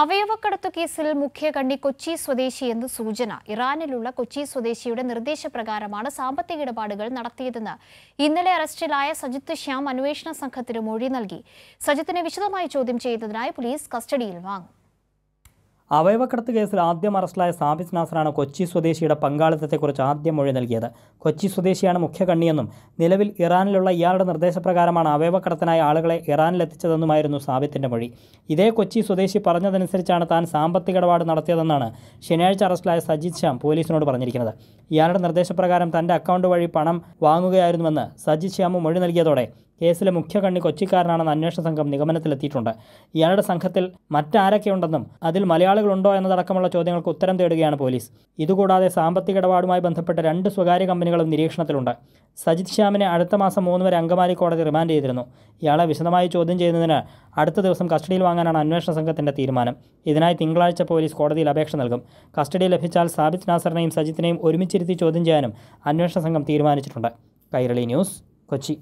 അവയവക്കടത്തു കേസിൽ മുഖ്യ കണ്ണി കൊച്ചി എന്ന് സൂചന ഇറാനിലുള്ള കൊച്ചി സ്വദേശിയുടെ നിർദ്ദേശപ്രകാരമാണ് സാമ്പത്തിക ഇടപാടുകൾ നടത്തിയതെന്ന് ഇന്നലെ അറസ്റ്റിലായ സജിത്ത് ശ്യാം അന്വേഷണ സംഘത്തിന് മൊഴി നൽകി സജിത്തിനെ വിശദമായി ചോദ്യം ചെയ്യുന്നതിനായി പോലീസ് കസ്റ്റഡിയിൽ വാങ്ങും അവയവക്കടത്ത് കേസിൽ ആദ്യം അറസ്റ്റിലായ സാബിസ് നാസറാണ് കൊച്ചി സ്വദേശിയുടെ പങ്കാളിത്തത്തെക്കുറിച്ച് ആദ്യം മൊഴി നൽകിയത് കൊച്ചി സ്വദേശിയാണ് കണ്ണിയെന്നും നിലവിൽ ഇറാനിലുള്ള ഇയാളുടെ നിർദ്ദേശപ്രകാരമാണ് അവയവക്കടത്തിനായ ആളുകളെ ഇറാനിലെത്തിച്ചതെന്നുമായിരുന്നു സാബിത്തിൻ്റെ മൊഴി ഇതേ കൊച്ചി സ്വദേശി പറഞ്ഞതനുസരിച്ചാണ് താൻ സാമ്പത്തിക ഇടപാട് നടത്തിയതെന്നാണ് ശനിയാഴ്ച അറസ്റ്റിലായ സജിത് ശ്യാം പോലീസിനോട് പറഞ്ഞിരിക്കുന്നത് ഇയാളുടെ നിർദ്ദേശപ്രകാരം തൻ്റെ അക്കൗണ്ട് വഴി പണം വാങ്ങുകയായിരുന്നുവെന്ന് സജിത് ശ്യാമു മൊഴി നൽകിയതോടെ കേസിലെ മുഖ്യ കണ്ണി കൊച്ചിക്കാരനാണെന്ന് അന്വേഷണ സംഘം നിഗമനത്തിലെത്തിയിട്ടുണ്ട് ഇയാളുടെ സംഘത്തിൽ മറ്റാരൊക്കെയുണ്ടെന്നും അതിൽ മലയാളി സാധ്യതകളുണ്ടോ എന്നതടക്കമുള്ള ചോദ്യങ്ങൾക്ക് ഉത്തരം തേടുകയാണ് പോലീസ് ഇതുകൂടാതെ സാമ്പത്തിക ഇടപാടുമായി ബന്ധപ്പെട്ട രണ്ട് സ്വകാര്യ കമ്പനികളും നിരീക്ഷണത്തിലുണ്ട് സജിത് ശ്യാമിനെ അടുത്ത മാസം മൂന്ന് വരെ അങ്കമാലി കോടതി റിമാൻഡ് ചെയ്തിരുന്നു ഇയാളെ വിശദമായി ചോദ്യം ചെയ്യുന്നതിന് അടുത്ത ദിവസം കസ്റ്റഡിയിൽ വാങ്ങാനാണ് അന്വേഷണ സംഘത്തിൻ്റെ തീരുമാനം ഇതിനായി തിങ്കളാഴ്ച പോലീസ് കോടതിയിൽ അപേക്ഷ നൽകും കസ്റ്റഡി ലഭിച്ചാൽ സാബിത് നാസറിനെയും സജിത്തിനെയും ഒരുമിച്ചിരുത്തി ചോദ്യം ചെയ്യാനും അന്വേഷണ സംഘം തീരുമാനിച്ചിട്ടുണ്ട് കൈരളി ന്യൂസ് കൊച്ചി